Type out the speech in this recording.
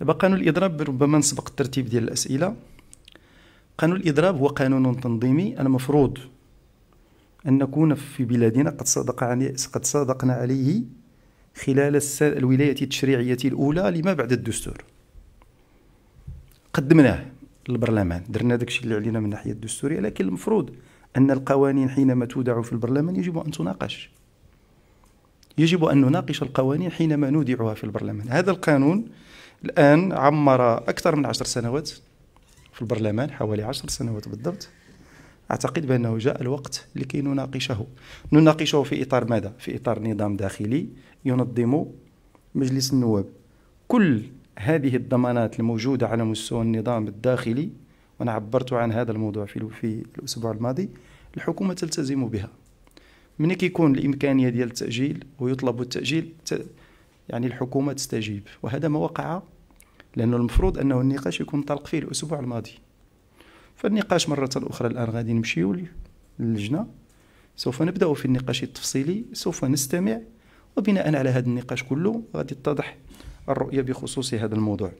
دابا قانون الاضراب ربما نسبق الترتيب ديال الاسئله قانون الاضراب هو قانون تنظيمي المفروض ان نكون في بلادنا قد صادق عليه قد صادقنا عليه خلال الولايه التشريعيه الاولى لما بعد الدستور قدمناه للبرلمان درنا داكشي اللي علينا من الناحيه الدستوريه لكن المفروض ان القوانين حينما تودع في البرلمان يجب ان تناقش يجب ان نناقش القوانين حينما نودعها في البرلمان هذا القانون الآن عمر أكثر من عشر سنوات في البرلمان حوالي عشر سنوات بالضبط أعتقد بأنه جاء الوقت لكي نناقشه نناقشه في إطار ماذا؟ في إطار نظام داخلي ينظم مجلس النواب كل هذه الضمانات الموجودة على مستوى النظام الداخلي وأنا عبرت عن هذا الموضوع في, في الأسبوع الماضي الحكومة تلتزم بها من كيكون الإمكانية ديال التأجيل ويطلب التأجيل يعني الحكومة تستجيب وهذا ما وقع لأنه المفروض أنه النقاش يكون طلق فيه الأسبوع الماضي فالنقاش مرة أخرى الآن غادي نمشيو للجنة سوف نبدأ في النقاش التفصيلي سوف نستمع وبناء على هذا النقاش كله غادي تتضح الرؤية بخصوص هذا الموضوع